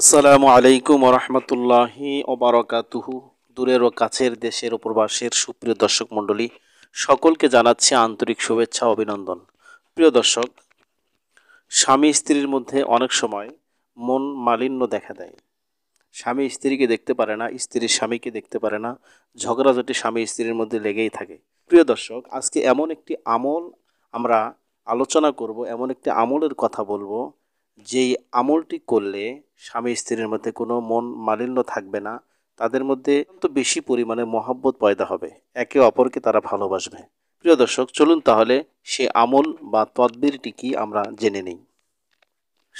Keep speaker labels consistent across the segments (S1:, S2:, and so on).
S1: আসসালামু আলাইকুম রহমতুল্লাহি ওবারকাতুহু দূরের ও কাছের দেশের ও সুপ্রিয় দর্শক মণ্ডলী সকলকে জানাচ্ছি আন্তরিক শুভেচ্ছা অভিনন্দন প্রিয় দর্শক স্বামী স্ত্রীর মধ্যে অনেক সময় মন মালিন্য দেখা দেয় স্বামী স্ত্রীকে দেখতে পারে না স্ত্রী স্বামীকে দেখতে পারে না ঝগড়াঝটি স্বামী স্ত্রীর মধ্যে লেগেই থাকে প্রিয় দর্শক আজকে এমন একটি আমল আমরা আলোচনা করব এমন একটি আমলের কথা বলবো যেই আমলটি করলে স্বামী স্ত্রীর মধ্যে কোনো মন মালিন্য থাকবে না তাদের মধ্যে তো বেশি পরিমাণে মহাব্বত পয়দা হবে একে অপরকে তারা ভালোবাসবে প্রিয় দর্শক চলুন তাহলে সে আমল বা তদবিরটি কি আমরা জেনে নিই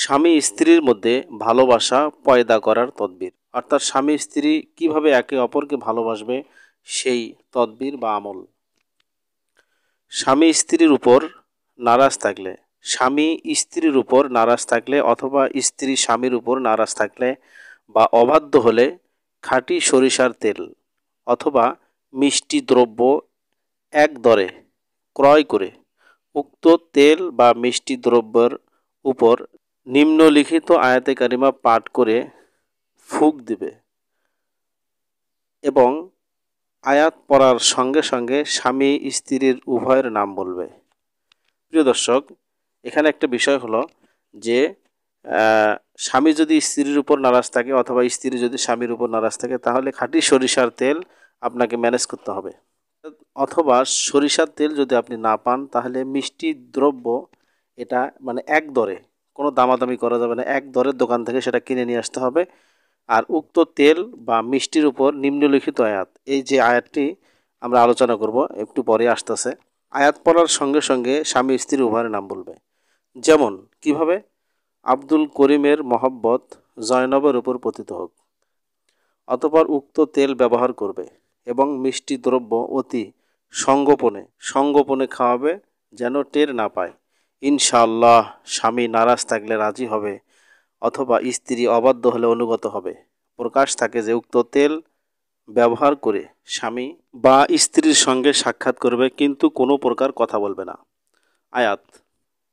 S1: স্বামী স্ত্রীর মধ্যে ভালোবাসা পয়দা করার তদবির অর্থাৎ স্বামী স্ত্রী কিভাবে একে অপরকে ভালোবাসবে সেই তদবির বা আমল স্বামী স্ত্রীর উপর নারাজ থাকলে স্বামী স্ত্রীর উপর নারাজ থাকলে অথবা স্ত্রী স্বামীর উপর নারাজ থাকলে বা অবাধ্য হলে খাঁটি সরিষার তেল অথবা মিষ্টি দ্রব্য এক দরে ক্রয় করে উক্ত তেল বা মিষ্টি দ্রব্যের উপর নিম্নলিখিত আয়াতে কারিমা পাঠ করে ফুক দিবে এবং আয়াত পড়ার সঙ্গে সঙ্গে স্বামী স্ত্রীর উভয়ের নাম বলবে প্রিয় দর্শক এখানে একটা বিষয় হলো যে স্বামী যদি স্ত্রীর উপর নারাজ থাকে অথবা স্ত্রী যদি স্বামীর উপর নারাজ থাকে তাহলে খাঁটি সরিষার তেল আপনাকে ম্যানেজ করতে হবে অথবা সরিষার তেল যদি আপনি না পান তাহলে মিষ্টি দ্রব্য এটা মানে এক দরে কোনো দামাদামি করা যাবে না এক দরের দোকান থেকে সেটা কিনে নিয়ে আসতে হবে আর উক্ত তেল বা মিষ্টির উপর নিম্নলিখিত আয়াত এই যে আয়াতটি আমরা আলোচনা করব একটু পরে আসতেছে আয়াত পড়ার সঙ্গে সঙ্গে স্বামী স্ত্রীর উভয়ের নাম বলবে যেমন কিভাবে আব্দুল করিমের মহব্বত জয়নবের উপর পতিত হোক অতপর উক্ত তেল ব্যবহার করবে এবং মিষ্টি দ্রব্য অতি সঙ্গোপনে সঙ্গোপনে খাওয়াবে যেন টের না পায় ইনশাআল্লাহ স্বামী নারাজ থাকলে রাজি হবে অথবা স্ত্রী অবাধ্য হলে অনুগত হবে প্রকাশ থাকে যে উক্ত তেল ব্যবহার করে স্বামী বা স্ত্রীর সঙ্গে সাক্ষাৎ করবে কিন্তু কোনো প্রকার কথা বলবে না আয়াত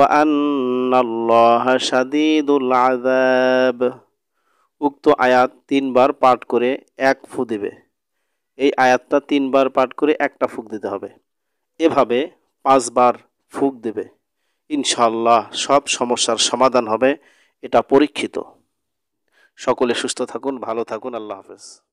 S1: উক্ত আয়াত তিনবার পাঠ করে এক ফু দেবে এই আয়াতটা তিনবার পাঠ করে একটা ফুক দিতে হবে এভাবে পাঁচবার ফুক দেবে ইনশাল্লাহ সব সমস্যার সমাধান হবে এটা পরীক্ষিত সকলে সুস্থ থাকুন ভালো থাকুন আল্লাহ হাফেজ